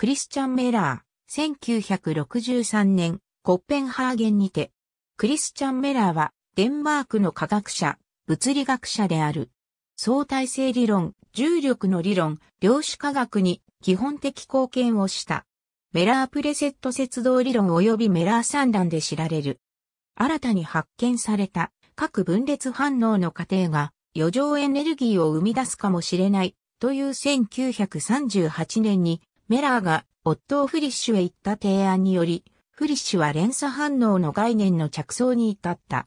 クリスチャン・メラー、1963年、コッペンハーゲンにて、クリスチャン・メラーは、デンマークの科学者、物理学者である。相対性理論、重力の理論、量子科学に基本的貢献をした。メラープレセット接動理論及びメラー三段で知られる。新たに発見された各分裂反応の過程が余剰エネルギーを生み出すかもしれないという1938年にメラーが夫をフリッシュへ行った提案により、フリッシュは連鎖反応の概念の着想に至った。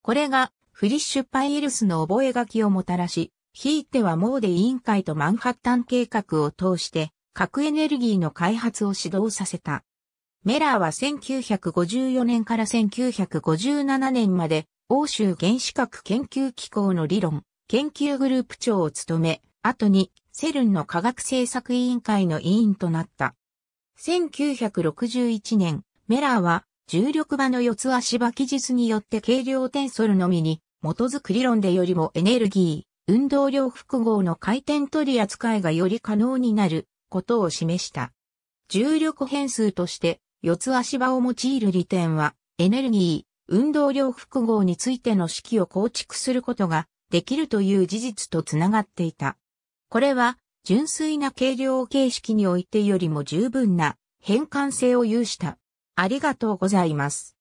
これがフリッシュパイルスの覚書をもたらし、ひいてはモーデ委員会とマンハッタン計画を通して核エネルギーの開発を指導させた。メラーは1954年から1957年まで欧州原子核研究機構の理論、研究グループ長を務め、後にセルンの科学政策委員会の委員となった。1961年、メラーは重力場の四つ足場記述によって軽量テンソルのみに基づく理論でよりもエネルギー、運動量複合の回転取り扱いがより可能になることを示した。重力変数として四つ足場を用いる利点はエネルギー、運動量複合についての式を構築することができるという事実とつながっていた。これは純粋な計量形式においてよりも十分な変換性を有した。ありがとうございます。